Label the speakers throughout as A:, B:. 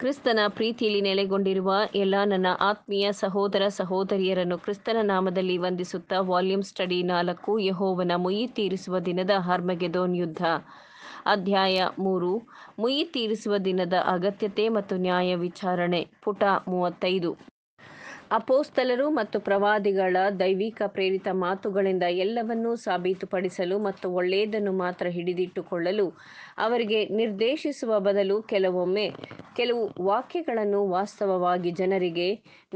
A: ಕ್ರಿಸ್ತನ ಪ್ರೀತಿಯಲ್ಲಿ ನೆಲೆಗೊಂಡಿರುವ ಎಲ್ಲ ನನ್ನ ಆತ್ಮೀಯ ಸಹೋದರ ಸಹೋದರಿಯರನ್ನು ಕ್ರಿಸ್ತನ ನಾಮದಲ್ಲಿ ವಂದಿಸುತ್ತಾ ವಾಲ್ಯೂಮ್ ಸ್ಟಡಿ ನಾಲ್ಕು ಯಹೋವನ ಮುಯಿ ತೀರಿಸುವ ದಿನದ ಹಾರ್ಮಗೆದೋನ್ ಯುದ್ಧ ಅಧ್ಯಾಯ ಮೂರು ಮುಯಿ ತೀರಿಸುವ ದಿನದ ಅಗತ್ಯತೆ ಮತ್ತು ನ್ಯಾಯ ವಿಚಾರಣೆ ಪುಟ ಮೂವತ್ತೈದು ಅಪೋಸ್ತಲರು ಮತ್ತು ಪ್ರವಾದಿಗಳ ದೈವಿಕ ಪ್ರೇರಿತ ಮಾತುಗಳಿಂದ ಎಲ್ಲವನ್ನೂ ಸಾಬೀತುಪಡಿಸಲು ಮತ್ತು ಒಳ್ಳೆಯದನ್ನು ಮಾತ್ರ ಹಿಡಿದಿಟ್ಟುಕೊಳ್ಳಲು ಅವರಿಗೆ ನಿರ್ದೇಶಿಸುವ ಬದಲು ಕೆಲವೊಮ್ಮೆ ಕೆಲವು ವಾಕ್ಯಗಳನ್ನು ವಾಸ್ತವವಾಗಿ ಜನರಿಗೆ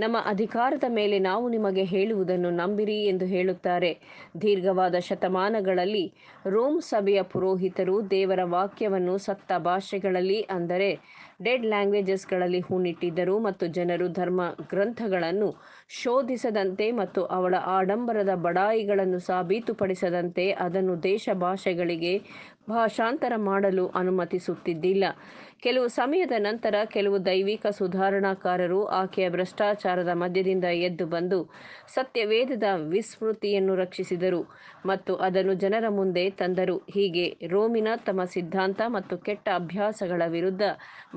A: ನಮ್ಮ ಅಧಿಕಾರದ ಮೇಲೆ ನಾವು ನಿಮಗೆ ಹೇಳುವುದನ್ನು ನಂಬಿರಿ ಎಂದು ಹೇಳುತ್ತಾರೆ ದೀರ್ಘವಾದ ಶತಮಾನಗಳಲ್ಲಿ ರೋಮ್ ಸಭೆಯ ಪುರೋಹಿತರು ದೇವರ ವಾಕ್ಯವನ್ನು ಸತ್ತ ಭಾಷೆಗಳಲ್ಲಿ ಅಂದರೆ ಡೆಡ್ ಲ್ಯಾಂಗ್ವೇಜಸ್ಗಳಲ್ಲಿ ಹೂಣಿಟ್ಟಿದ್ದರು ಮತ್ತು ಜನರು ಧರ್ಮ ಗ್ರಂಥಗಳನ್ನು ಶೋಧಿಸದಂತೆ ಮತ್ತು ಅವಳ ಆಡಂಬರದ ಬಡಾಯಿಗಳನ್ನು ಸಾಬೀತುಪಡಿಸದಂತೆ ಅದನ್ನು ದೇಶ ಭಾಷೆಗಳಿಗೆ ಭಾಷಾಂತರ ಮಾಡಲು ಅನುಮತಿಸುತ್ತಿದ್ದಿಲ್ಲ ಕೆಲವು ಸಮಯದ ನಂತರ ಕೆಲವು ದೈವಿಕ ಸುಧಾರಣಾಕಾರರು ಆಕೆಯ ಭ್ರಷ್ಟಾಚಾರದ ಮಧ್ಯದಿಂದ ಎದ್ದು ಬಂದು ಸತ್ಯವೇದದ ವಿಸ್ಮೃತಿಯನ್ನು ರಕ್ಷಿಸಿದರು ಮತ್ತು ಅದನ್ನು ಜನರ ಮುಂದೆ ತಂದರು ಹೀಗೆ ರೋಮಿನ ತಮ್ಮ ಸಿದ್ಧಾಂತ ಮತ್ತು ಕೆಟ್ಟ ಅಭ್ಯಾಸಗಳ ವಿರುದ್ಧ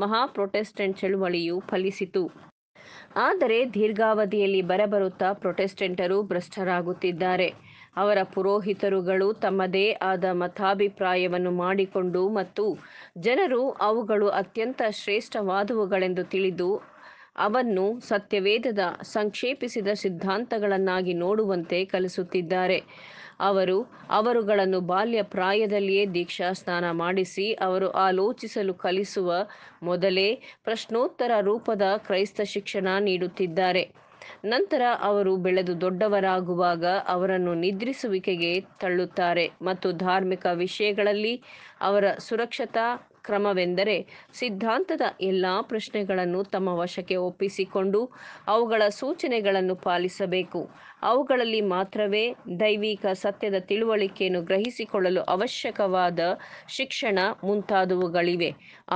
A: ಮಹಾ ಪ್ರೊಟೆಸ್ಟೆಂಟ್ ಚಳುವಳಿಯು ಫಲಿಸಿತು ಆದರೆ ದೀರ್ಘಾವಧಿಯಲ್ಲಿ ಬರಬರುತ್ತಾ ಪ್ರೊಟೆಸ್ಟೆಂಟರು ಭ್ರಷ್ಟರಾಗುತ್ತಿದ್ದಾರೆ ಅವರ ಪುರೋಹಿತರುಗಳು ತಮ್ಮದೇ ಆದ ಮತಾಭಿಪ್ರಾಯವನ್ನು ಮಾಡಿಕೊಂಡು ಮತ್ತು ಜನರು ಅವುಗಳು ಅತ್ಯಂತ ಶ್ರೇಷ್ಠವಾದವುಗಳೆಂದು ತಿಳಿದು ಅವನ್ನು ಸತ್ಯವೇದದ ಸಂಕ್ಷೇಪಿಸಿದ ಸಿದ್ಧಾಂತಗಳನ್ನಾಗಿ ನೋಡುವಂತೆ ಕಲಿಸುತ್ತಿದ್ದಾರೆ ಅವರು ಅವರುಗಳನ್ನು ಬಾಲ್ಯ ಪ್ರಾಯದಲ್ಲಿಯೇ ದೀಕ್ಷಾ ಸ್ನಾನ ಮಾಡಿಸಿ ಅವರು ಆಲೋಚಿಸಲು ಕಲಿಸುವ ಮೊದಲೇ ಪ್ರಶ್ನೋತ್ತರ ರೂಪದ ಕ್ರೈಸ್ತ ಶಿಕ್ಷಣ ನೀಡುತ್ತಿದ್ದಾರೆ ನಂತರ ಅವರು ಬೆಳೆದು ದೊಡ್ಡವರಾಗುವಾಗ ಅವರನ್ನು ನಿದ್ರಿಸುವಿಕೆಗೆ ತಳ್ಳುತ್ತಾರೆ ಮತ್ತು ಧಾರ್ಮಿಕ ವಿಷಯಗಳಲ್ಲಿ ಅವರ ಸುರಕ್ಷತಾ ಕ್ರಮವೆಂದರೆ ಸಿದ್ಧಾಂತದ ಎಲ್ಲ ಪ್ರಶ್ನೆಗಳನ್ನು ತಮ್ಮ ವಶಕ್ಕೆ ಒಪ್ಪಿಸಿಕೊಂಡು ಅವುಗಳ ಸೂಚನೆಗಳನ್ನು ಪಾಲಿಸಬೇಕು ಅವುಗಳಲ್ಲಿ ಮಾತ್ರವೇ ದೈವಿಕ ಸತ್ಯದ ತಿಳುವಳಿಕೆಯನ್ನು ಗ್ರಹಿಸಿಕೊಳ್ಳಲು ಅವಶ್ಯಕವಾದ ಶಿಕ್ಷಣ ಮುಂತಾದವುಗಳಿವೆ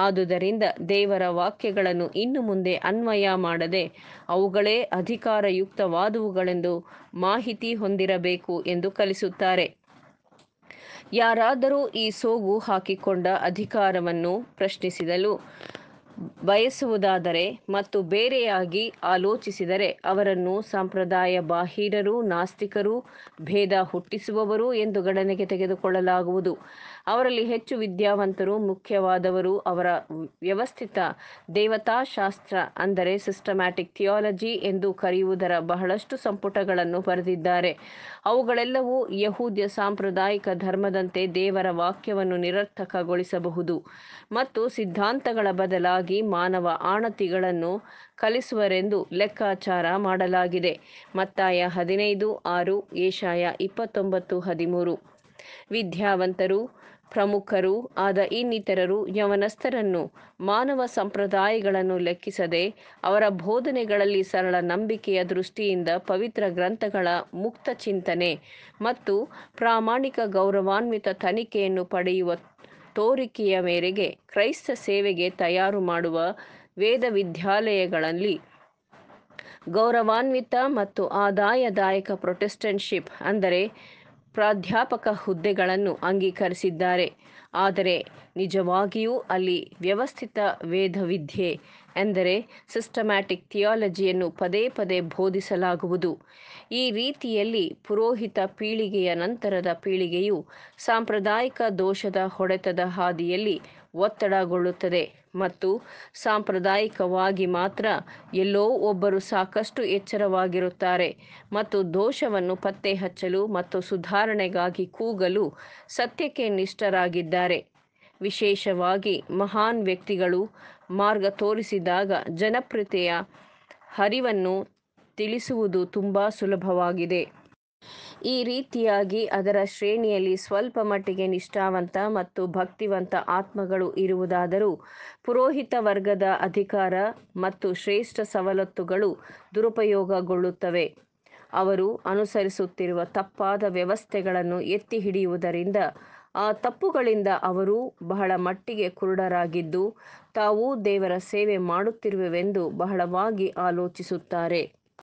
A: ಆದುದರಿಂದ ದೇವರ ವಾಕ್ಯಗಳನ್ನು ಇನ್ನು ಮುಂದೆ ಅನ್ವಯ ಮಾಡದೆ ಅವುಗಳೇ ಅಧಿಕಾರಯುಕ್ತವಾದವುಗಳೆಂದು ಮಾಹಿತಿ ಹೊಂದಿರಬೇಕು ಎಂದು ಕಲಿಸುತ್ತಾರೆ ಯಾರಾದರೂ ಈ ಸೋಗು ಹಾಕಿಕೊಂಡ ಅಧಿಕಾರವನ್ನು ಪ್ರಶ್ನಿಸಿದಲು ಬಯಸುವುದಾದರೆ ಮತ್ತು ಬೇರೆಯಾಗಿ ಆಲೋಚಿಸಿದರೆ ಅವರನ್ನು ಸಂಪ್ರದಾಯ ಬಾಹಿರರು ನಾಸ್ತಿಕರು ಭೇದ ಹುಟ್ಟಿಸುವವರು ಎಂದು ಗಣನೆಗೆ ತೆಗೆದುಕೊಳ್ಳಲಾಗುವುದು ಅವರಲ್ಲಿ ಹೆಚ್ಚು ವಿದ್ಯಾವಂತರು ಮುಖ್ಯವಾದವರು ಅವರ ವ್ಯವಸ್ಥಿತ ದೇವತಾಶಾಸ್ತ್ರ ಅಂದರೆ ಸಿಸ್ಟಮ್ಯಾಟಿಕ್ ಥಿಯಾಲಜಿ ಎಂದು ಕರೆಯುವುದರ ಬಹಳಷ್ಟು ಸಂಪುಟಗಳನ್ನು ಬರೆದಿದ್ದಾರೆ ಅವುಗಳೆಲ್ಲವೂ ಯಹೂದ್ಯ ಸಾಂಪ್ರದಾಯಿಕ ಧರ್ಮದಂತೆ ದೇವರ ವಾಕ್ಯವನ್ನು ನಿರರ್ಥಕಗೊಳಿಸಬಹುದು ಮತ್ತು ಸಿದ್ಧಾಂತಗಳ ಬದಲಾಗಿ ಮಾನವ ಆಣತಿಗಳನ್ನು ಕಲಿಸುವರೆಂದು ಲೆಕ್ಕಾಚಾರ ಮಾಡಲಾಗಿದೆ ಮತ್ತಾಯ ಹದಿನೈದು ಆರು ಏಷಾಯ ಇಪ್ಪತ್ತೊಂಬತ್ತು ಹದಿಮೂರು ವಿದ್ಯಾವಂತರು ಪ್ರಮುಖರು ಆದ ಇನ್ನಿತರರು ಯವನಸ್ಥರನ್ನು ಮಾನವ ಸಂಪ್ರದಾಯಗಳನ್ನು ಲೆಕ್ಕಿಸದೆ ಅವರ ಬೋಧನೆಗಳಲ್ಲಿ ಸರಳ ನಂಬಿಕೆಯ ದೃಷ್ಟಿಯಿಂದ ಪವಿತ್ರ ಗ್ರಂಥಗಳ ಮುಕ್ತ ಚಿಂತನೆ ಮತ್ತು ಪ್ರಾಮಾಣಿಕ ಗೌರವಾನ್ವಿತ ತನಿಖೆಯನ್ನು ಪಡೆಯುವ ತೋರಿಕೆಯ ಮೇರೆಗೆ ಕ್ರೈಸ್ತ ಸೇವೆಗೆ ತಯಾರು ಮಾಡುವ ವೇದ ವಿದ್ಯಾಲಯಗಳಲ್ಲಿ ಗೌರವಾನ್ವಿತ ಮತ್ತು ಆದಾಯದಾಯಕ ಪ್ರೊಟೆಸ್ಟೆಂಟ್ಶಿಪ್ ಅಂದರೆ ಪ್ರಾಧ್ಯಾಪಕ ಹುದ್ದೆಗಳನ್ನು ಅಂಗೀಕರಿಸಿದ್ದಾರೆ ಆದರೆ ನಿಜವಾಗಿಯೂ ಅಲ್ಲಿ ವ್ಯವಸ್ಥಿತ ವೇದವಿದ್ಯೆ ಎಂದರೆ ಸಿಸ್ಟಮ್ಯಾಟಿಕ್ ಥಿಯಾಲಜಿಯನ್ನು ಪದೇ ಪದೇ ಬೋಧಿಸಲಾಗುವುದು ಈ ರೀತಿಯಲ್ಲಿ ಪುರೋಹಿತ ಪೀಳಿಗೆಯ ನಂತರದ ಪೀಳಿಗೆಯು ಸಾಂಪ್ರದಾಯಿಕ ದೋಷದ ಹೊಡೆತದ ಹಾದಿಯಲ್ಲಿ ಒತ್ತಡಗೊಳ್ಳುತ್ತದೆ ಮತ್ತು ಸಾಂಪ್ರದಾಯಿಕವಾಗಿ ಮಾತ್ರ ಎಲ್ಲೋ ಒಬ್ಬರು ಸಾಕಷ್ಟು ಎಚ್ಚರವಾಗಿರುತ್ತಾರೆ ಮತ್ತು ದೋಷವನ್ನು ಪತ್ತೆ ಹಚ್ಚಲು ಮತ್ತು ಸುಧಾರಣೆಗಾಗಿ ಕೂಗಲು ಸತ್ಯಕ್ಕೆ ನಿಷ್ಠರಾಗಿದ್ದಾರೆ ವಿಶೇಷವಾಗಿ ಮಹಾನ್ ವ್ಯಕ್ತಿಗಳು ಮಾರ್ಗ ತೋರಿಸಿದಾಗ ಜನಪ್ರಿಯತೆಯ ಹರಿವನ್ನು ತಿಳಿಸುವುದು ತುಂಬ ಸುಲಭವಾಗಿದೆ ಈ ರೀತಿಯಾಗಿ ಅದರ ಶ್ರೇಣಿಯಲ್ಲಿ ಸ್ವಲ್ಪ ಮಟ್ಟಿಗೆ ನಿಷ್ಠಾವಂತ ಮತ್ತು ಭಕ್ತಿವಂತ ಆತ್ಮಗಳು ಇರುವುದಾದರೂ ಪುರೋಹಿತ ವರ್ಗದ ಅಧಿಕಾರ ಮತ್ತು ಶ್ರೇಷ್ಠ ಸವಲತ್ತುಗಳು ದುರುಪಯೋಗಗೊಳ್ಳುತ್ತವೆ ಅವರು ಅನುಸರಿಸುತ್ತಿರುವ ತಪ್ಪಾದ ವ್ಯವಸ್ಥೆಗಳನ್ನು ಎತ್ತಿ ಹಿಡಿಯುವುದರಿಂದ ಆ ತಪ್ಪುಗಳಿಂದ ಅವರು ಬಹಳ ಮಟ್ಟಿಗೆ ಕುರುಡರಾಗಿದ್ದು ತಾವು ದೇವರ ಸೇವೆ ಮಾಡುತ್ತಿರುವೆವೆಂದು ಬಹಳವಾಗಿ ಆಲೋಚಿಸುತ್ತಾರೆ